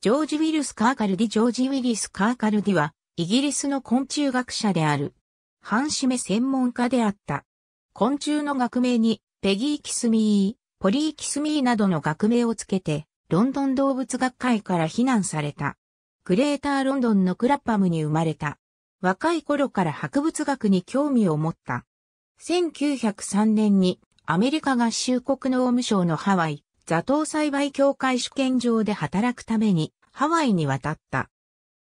ジョージ・ウィルス・カーカルディ・ジョージ・ウィリス・カーカルディは、イギリスの昆虫学者である。半締め専門家であった。昆虫の学名に、ペギー・キスミー、ポリー・キスミーなどの学名をつけて、ロンドン動物学会から非難された。グレーター・ロンドンのクラッパムに生まれた。若い頃から博物学に興味を持った。1903年にアメリカ合衆国のオウム省のハワイ、座頭栽培協会主権場で働くためにハワイに渡った。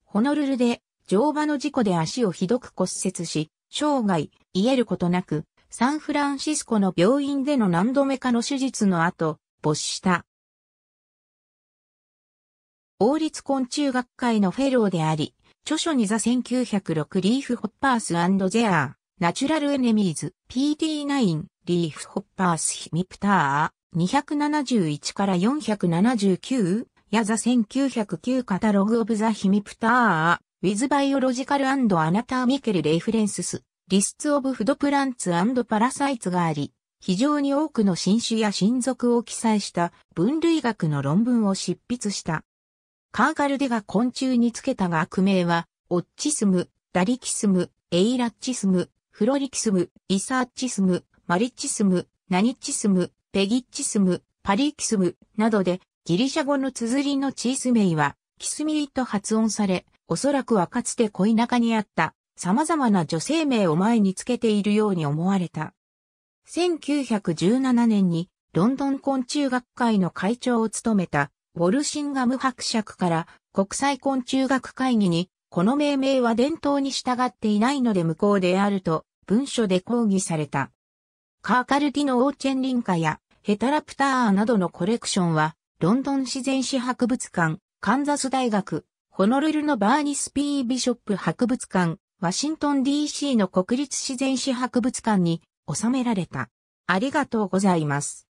ホノルルで乗馬の事故で足をひどく骨折し、生涯、癒えることなく、サンフランシスコの病院での何度目かの手術の後、没した。王立昆虫学会のフェローであり、著書にザ1906リーフホッパースゼアー、ナチュラルエネミーズ、PT9、リーフホッパースヒミプター、271から479ヤザ1909カタログオブザヒミプター、ウィズバイオロジカルアナターミケルレイフレンスス、リスツオブフドプランツパラサイツがあり、非常に多くの新種や新属を記載した分類学の論文を執筆した。カーガルデが昆虫につけた学名は、オッチスム、ダリキスム、エイラッチスム、フロリキスム、イサーチスム、マリチスム、ナニチスム、ペギッチスム、パリキスムなどでギリシャ語の綴りのチースメイはキスミリと発音され、おそらくはかつて恋中にあった様々な女性名を前につけているように思われた。1917年にロンドン昆虫学会の会長を務めたウォルシンガム伯爵から国際昆虫学会議にこの命名は伝統に従っていないので無効であると文書で抗議された。カーカルティのオーチェンリンカやヘタラプターなどのコレクションは、ロンドン自然史博物館、カンザス大学、ホノルルのバーニスピー・ビショップ博物館、ワシントン DC の国立自然史博物館に収められた。ありがとうございます。